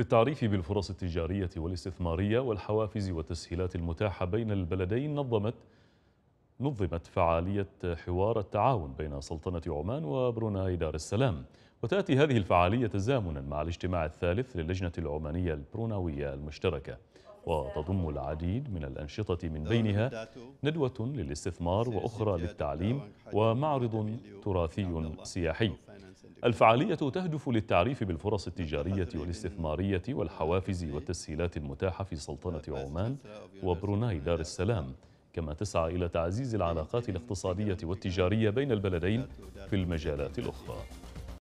للتعريف بالفرص التجارية والاستثمارية والحوافز والتسهيلات المتاحة بين البلدين نظمت نظمت فعالية حوار التعاون بين سلطنة عمان وبروناي دار السلام وتأتي هذه الفعالية تزامنا مع الاجتماع الثالث للجنة العمانية البروناوية المشتركة وتضم العديد من الأنشطة من بينها ندوة للاستثمار وأخرى للتعليم ومعرض تراثي سياحي الفعالية تهدف للتعريف بالفرص التجارية والاستثمارية والحوافز والتسهيلات المتاحة في سلطنة عمان وبروناي دار السلام كما تسعى إلى تعزيز العلاقات الاقتصادية والتجارية بين البلدين في المجالات الأخرى